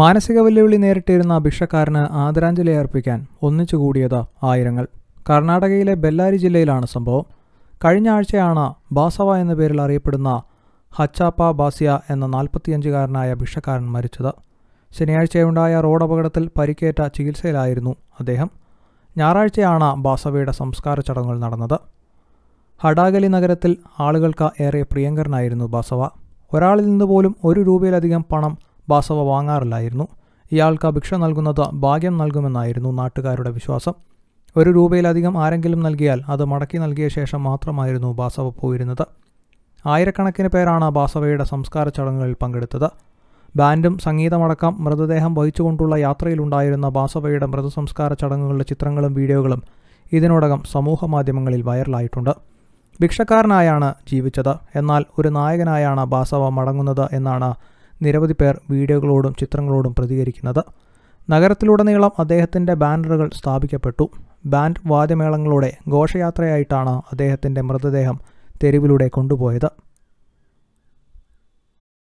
മാനസിക വെല്ലുവിളി നേരിട്ടിരുന്ന ഭിക്ഷക്കാരന് ആദരാഞ്ജലി അർപ്പിക്കാൻ ഒന്നിച്ചുകൂടിയത് ആയിരങ്ങൾ കർണാടകയിലെ ബെല്ലാരി ജില്ലയിലാണ് സംഭവം കഴിഞ്ഞ ആഴ്ചയാണ് ബാസവ എന്ന പേരിൽ അറിയപ്പെടുന്ന ഹച്ചാപ്പ ബാസിയ എന്ന നാൽപ്പത്തിയഞ്ചുകാരനായ ഭിക്ഷക്കാരൻ മരിച്ചത് ശനിയാഴ്ചയുണ്ടായ റോഡ് അപകടത്തിൽ പരിക്കേറ്റ ചികിത്സയിലായിരുന്നു അദ്ദേഹം ഞായറാഴ്ചയാണ് ബാസവയുടെ സംസ്കാര ചടങ്ങുകൾ നടന്നത് ഹഡാഗലി നഗരത്തിൽ ആളുകൾക്ക് ഏറെ പ്രിയങ്കരനായിരുന്നു ബാസവ ഒരാളിൽ നിന്ന് പോലും ഒരു രൂപയിലധികം പണം ബാസവ വാങ്ങാറില്ലായിരുന്നു ഇയാൾക്ക് ഭിക്ഷ നൽകുന്നത് ഭാഗ്യം നൽകുമെന്നായിരുന്നു നാട്ടുകാരുടെ വിശ്വാസം ഒരു രൂപയിലധികം ആരെങ്കിലും നൽകിയാൽ അത് മടക്കി നൽകിയ ശേഷം മാത്രമായിരുന്നു ബാസവ പോയിരുന്നത് ആയിരക്കണക്കിന് പേരാണ് ബാസവയുടെ സംസ്കാര ചടങ്ങുകളിൽ പങ്കെടുത്തത് ബാൻഡും സംഗീതമടക്കം മൃതദേഹം വഹിച്ചുകൊണ്ടുള്ള യാത്രയിലുണ്ടായിരുന്ന ബാസവയുടെ മൃതസംസ്കാര ചടങ്ങുകളുടെ ചിത്രങ്ങളും വീഡിയോകളും ഇതിനോടകം സമൂഹ മാധ്യമങ്ങളിൽ വൈറലായിട്ടുണ്ട് ഭിക്ഷക്കാരനായാണ് ജീവിച്ചത് എന്നാൽ ഒരു നായകനായാണ് ബാസവ മടങ്ങുന്നത് എന്നാണ് നിരവധി പേർ വീഡിയോകളോടും ചിത്രങ്ങളോടും പ്രതികരിക്കുന്നത് നഗരത്തിലുടനീളം അദ്ദേഹത്തിൻ്റെ ബാനറുകൾ സ്ഥാപിക്കപ്പെട്ടു ബാൻഡ് വാദ്യമേളങ്ങളോടെ ഘോഷയാത്രയായിട്ടാണ് അദ്ദേഹത്തിൻ്റെ മൃതദേഹം തെരുവിലൂടെ കൊണ്ടുപോയത്